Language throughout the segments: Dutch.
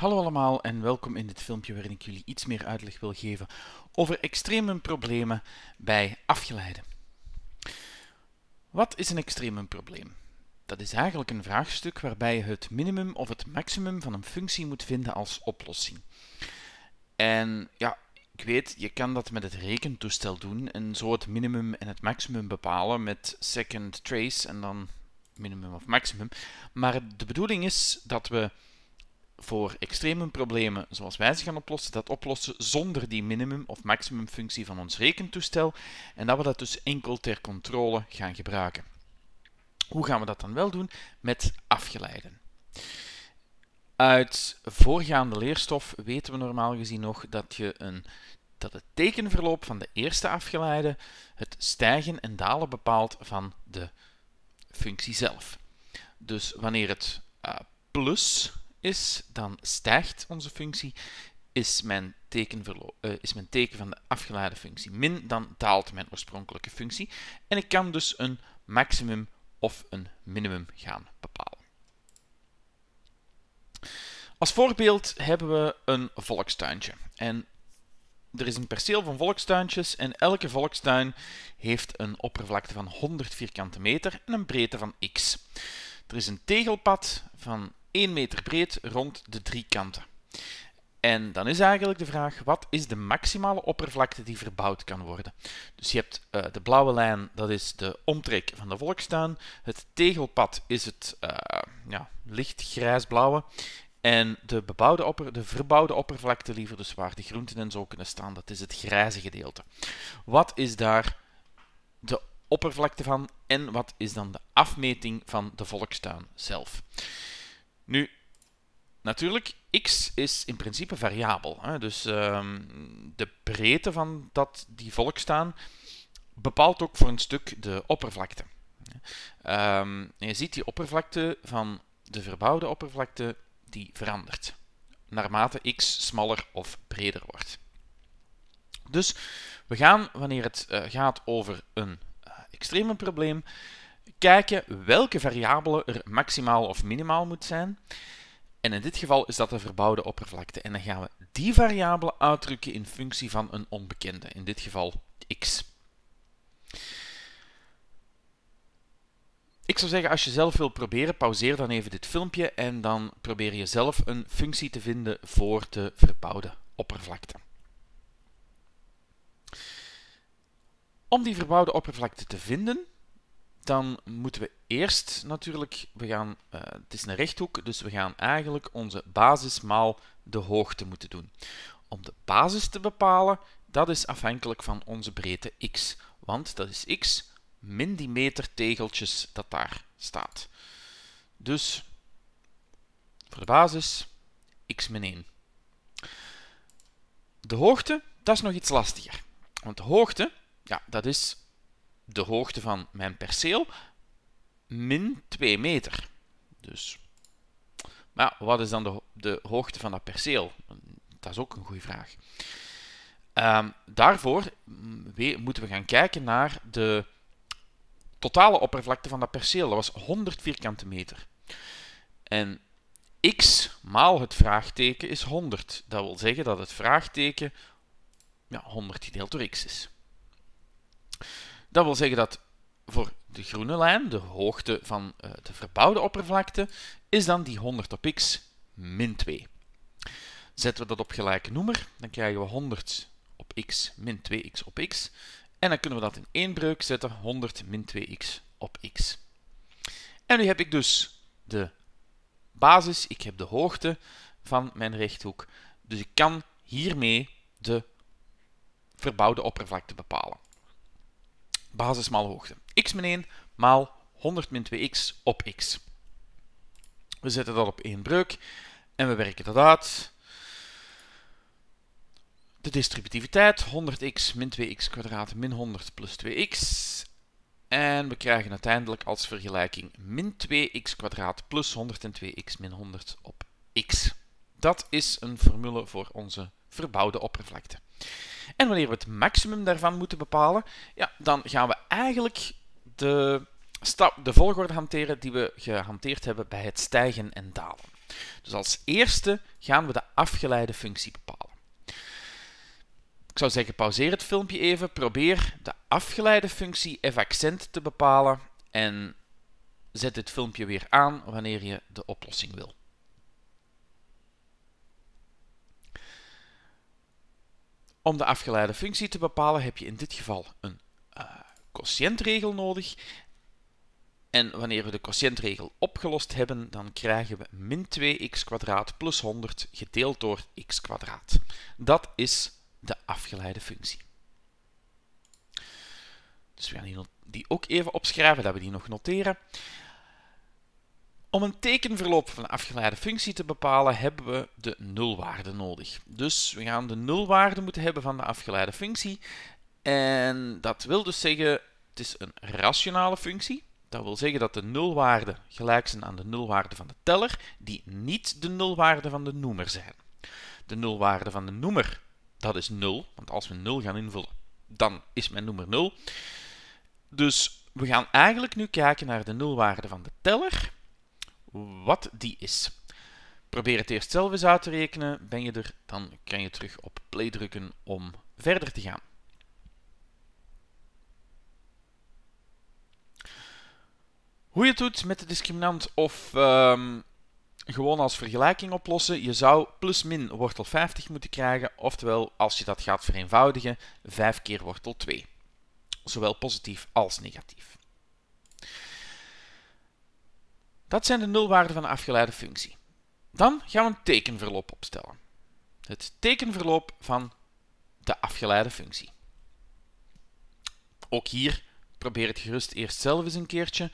Hallo allemaal en welkom in dit filmpje waarin ik jullie iets meer uitleg wil geven over problemen bij afgeleiden. Wat is een probleem? Dat is eigenlijk een vraagstuk waarbij je het minimum of het maximum van een functie moet vinden als oplossing. En ja, ik weet, je kan dat met het rekentoestel doen en zo het minimum en het maximum bepalen met second trace en dan minimum of maximum. Maar de bedoeling is dat we voor extreme problemen zoals wij ze gaan oplossen, dat oplossen zonder die minimum- of maximumfunctie van ons rekentoestel en dat we dat dus enkel ter controle gaan gebruiken. Hoe gaan we dat dan wel doen? Met afgeleiden. Uit voorgaande leerstof weten we normaal gezien nog dat, je een, dat het tekenverloop van de eerste afgeleide het stijgen en dalen bepaalt van de functie zelf. Dus wanneer het eh, plus is, dan stijgt onze functie. Is mijn, eh, is mijn teken van de afgeleide functie min, dan daalt mijn oorspronkelijke functie. En ik kan dus een maximum of een minimum gaan bepalen. Als voorbeeld hebben we een volkstuintje. En er is een perceel van volkstuintjes en elke volkstuin heeft een oppervlakte van 100 vierkante meter en een breedte van x. Er is een tegelpad van 1 meter breed rond de drie kanten. En dan is eigenlijk de vraag, wat is de maximale oppervlakte die verbouwd kan worden? Dus je hebt eh, de blauwe lijn, dat is de omtrek van de volkstuin. Het tegelpad is het uh, ja, licht En de, bebouwde opper, de verbouwde oppervlakte liever, dus waar de groenten en zo kunnen staan, dat is het grijze gedeelte. Wat is daar de oppervlakte van en wat is dan de afmeting van de volkstuin zelf? Nu, natuurlijk, x is in principe variabel. Hè? Dus ehm, de breedte van dat, die volkstaan bepaalt ook voor een stuk de oppervlakte. Um, je ziet die oppervlakte van de verbouwde oppervlakte, die verandert. Naarmate x smaller of breder wordt. Dus we gaan, wanneer het eh, gaat over een extreem eh, extreme probleem, kijken welke variabelen er maximaal of minimaal moet zijn. En in dit geval is dat de verbouwde oppervlakte. En dan gaan we die variabele uitdrukken in functie van een onbekende, in dit geval x. Ik zou zeggen, als je zelf wil proberen, pauzeer dan even dit filmpje en dan probeer je zelf een functie te vinden voor de verbouwde oppervlakte. Om die verbouwde oppervlakte te vinden, dan moeten we eerst natuurlijk, we gaan, eh, het is een rechthoek, dus we gaan eigenlijk onze basis maal de hoogte moeten doen. Om de basis te bepalen, dat is afhankelijk van onze breedte x. Want dat is x min die meter tegeltjes dat daar staat. Dus voor de basis x min 1. De hoogte, dat is nog iets lastiger. Want de hoogte, ja, dat is de hoogte van mijn perceel min 2 meter. Dus, maar wat is dan de, de hoogte van dat perceel? Dat is ook een goede vraag. Ehm, daarvoor moeten we gaan kijken naar de totale oppervlakte van dat perceel. Dat was 100 vierkante meter. En x maal het vraagteken is 100. Dat wil zeggen dat het vraagteken ja, 100 gedeeld door x is. Dat wil zeggen dat voor de groene lijn, de hoogte van eh, de verbouwde oppervlakte, is dan die 100 op x min 2. Zetten we dat op gelijke noemer, dan krijgen we 100 op x min 2x op x. En dan kunnen we dat in één breuk zetten, 100 min 2x op x. En nu heb ik dus de basis, ik heb de hoogte van mijn rechthoek. Dus ik kan hiermee de verbouwde oppervlakte bepalen hoogte x min 1 maal 100 min 2x op x. We zetten dat op één breuk en we werken dat uit. De distributiviteit 100x min 2x kwadraat min 100 plus 2x. En we krijgen uiteindelijk als vergelijking min 2x kwadraat plus 102x min 100 op x. Dat is een formule voor onze verbouwde oppervlakte. En wanneer we het maximum daarvan moeten bepalen, ja, dan gaan we eigenlijk de, stap, de volgorde hanteren die we gehanteerd hebben bij het stijgen en dalen. Dus als eerste gaan we de afgeleide functie bepalen. Ik zou zeggen, pauzeer het filmpje even, probeer de afgeleide functie f-accent te bepalen en zet het filmpje weer aan wanneer je de oplossing wil. Om de afgeleide functie te bepalen heb je in dit geval een uh, eh, quotiëntregel nodig. En wanneer we de quotiëntregel opgelost hebben, dan krijgen we min 2x plus 100 gedeeld door x kwadraat. Dat is de afgeleide functie. Dus we gaan die ook even opschrijven, dat we die nog noteren. Om een tekenverloop van de afgeleide functie te bepalen, hebben we de nulwaarde nodig. Dus we gaan de nulwaarde moeten hebben van de afgeleide functie. En dat wil dus zeggen, het is een rationale functie. Dat wil zeggen dat de nulwaarden gelijk zijn aan de nulwaarde van de teller, die niet de nulwaarde van de noemer zijn. De nulwaarde van de noemer, dat is 0, want als we 0 gaan invullen, dan is mijn noemer 0. Dus we gaan eigenlijk nu kijken naar de nulwaarde van de teller, wat die is. Probeer het eerst zelf eens uit te rekenen. Ben je er, dan kan je terug op play drukken om verder te gaan. Hoe je het doet met de discriminant of ehm, gewoon als vergelijking oplossen, je zou plus min wortel 50 moeten krijgen, oftewel als je dat gaat vereenvoudigen, 5 keer wortel 2. Zowel positief als negatief. Dat zijn de nulwaarden van de afgeleide functie. Dan gaan we een tekenverloop opstellen. Het tekenverloop van de afgeleide functie. Ook hier probeer het gerust eerst zelf eens een keertje.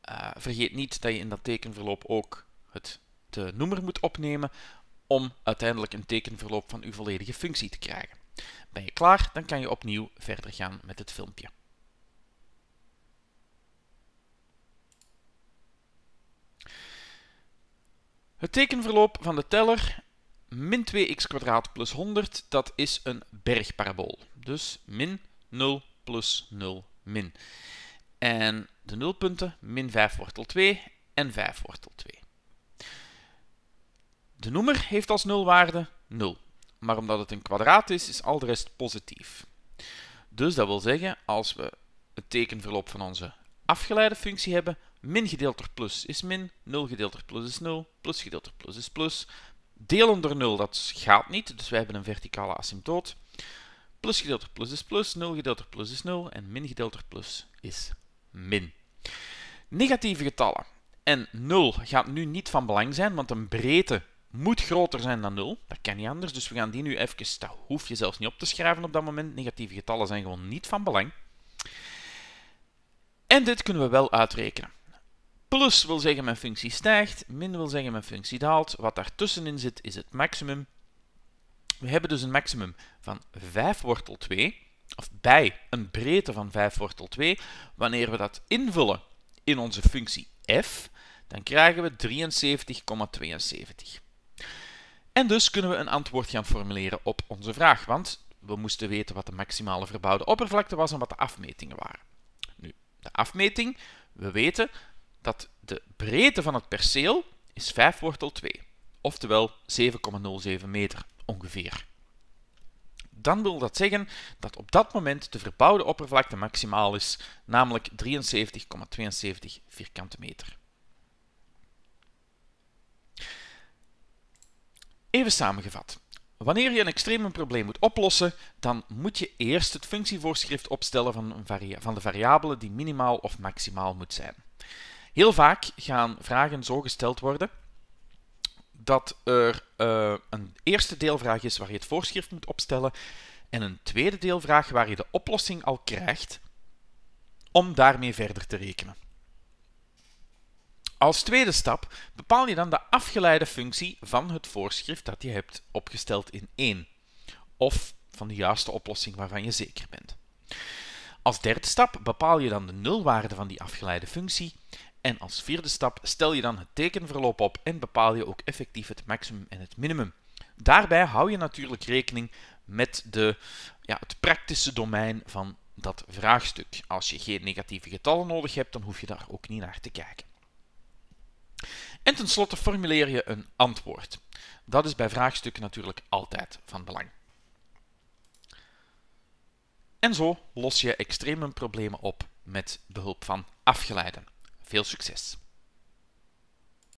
Eh, vergeet niet dat je in dat tekenverloop ook het, de noemer moet opnemen om uiteindelijk een tekenverloop van uw volledige functie te krijgen. Ben je klaar, dan kan je opnieuw verder gaan met het filmpje. Het tekenverloop van de teller min 2x plus 100, dat is een bergparabool. Dus min 0 plus 0 min. En de nulpunten, min 5 wortel 2 en 5 wortel 2. De noemer heeft als nulwaarde 0. Maar omdat het een kwadraat is, is al de rest positief. Dus dat wil zeggen, als we het tekenverloop van onze afgeleide functie hebben, min gedeeld door plus is min, 0 gedeeld door plus is 0, plus gedeeld door plus is plus. Delen door 0, dat gaat niet, dus wij hebben een verticale asymptoot. Plus gedeeld door plus is plus, 0 gedeeld door plus is 0 en min gedeeld door plus is min. Negatieve getallen. En 0 gaat nu niet van belang zijn, want een breedte moet groter zijn dan 0. Dat kan niet anders, dus we gaan die nu even, dat hoef je zelfs niet op te schrijven op dat moment. Negatieve getallen zijn gewoon niet van belang. En dit kunnen we wel uitrekenen. Plus wil zeggen mijn functie stijgt, min wil zeggen mijn functie daalt. Wat daartussenin zit is het maximum. We hebben dus een maximum van 5 wortel 2, of bij een breedte van 5 wortel 2. Wanneer we dat invullen in onze functie f, dan krijgen we 73,72. En dus kunnen we een antwoord gaan formuleren op onze vraag, want we moesten weten wat de maximale verbouwde oppervlakte was en wat de afmetingen waren afmeting. We weten dat de breedte van het perceel is 5 wortel 2, oftewel 7,07 meter ongeveer. Dan wil dat zeggen dat op dat moment de verbouwde oppervlakte maximaal is, namelijk 73,72 vierkante meter. Even samengevat. Wanneer je een extreem probleem moet oplossen, dan moet je eerst het functievoorschrift opstellen van, van de variabele die minimaal of maximaal moet zijn. Heel vaak gaan vragen zo gesteld worden dat er eh, een eerste deelvraag is waar je het voorschrift moet opstellen en een tweede deelvraag waar je de oplossing al krijgt om daarmee verder te rekenen. Als tweede stap bepaal je dan de afgeleide functie van het voorschrift dat je hebt opgesteld in 1, of van de juiste oplossing waarvan je zeker bent. Als derde stap bepaal je dan de nulwaarde van die afgeleide functie. En als vierde stap stel je dan het tekenverloop op en bepaal je ook effectief het maximum en het minimum. Daarbij hou je natuurlijk rekening met de, ja, het praktische domein van dat vraagstuk. Als je geen negatieve getallen nodig hebt, dan hoef je daar ook niet naar te kijken. En tenslotte formuleer je een antwoord. Dat is bij vraagstukken natuurlijk altijd van belang. En zo los je extreme problemen op met behulp van afgeleiden. Veel succes!